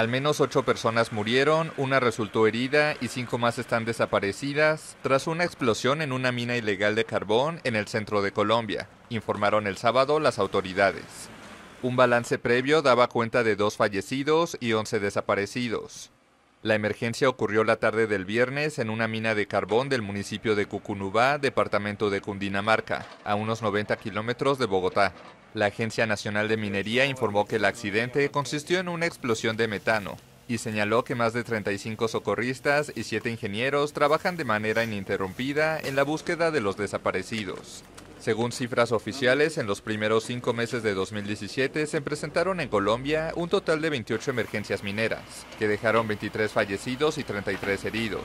Al menos ocho personas murieron, una resultó herida y cinco más están desaparecidas tras una explosión en una mina ilegal de carbón en el centro de Colombia, informaron el sábado las autoridades. Un balance previo daba cuenta de dos fallecidos y 11 desaparecidos. La emergencia ocurrió la tarde del viernes en una mina de carbón del municipio de Cucunubá, departamento de Cundinamarca, a unos 90 kilómetros de Bogotá. La Agencia Nacional de Minería informó que el accidente consistió en una explosión de metano y señaló que más de 35 socorristas y 7 ingenieros trabajan de manera ininterrumpida en la búsqueda de los desaparecidos. Según cifras oficiales, en los primeros cinco meses de 2017 se presentaron en Colombia un total de 28 emergencias mineras, que dejaron 23 fallecidos y 33 heridos.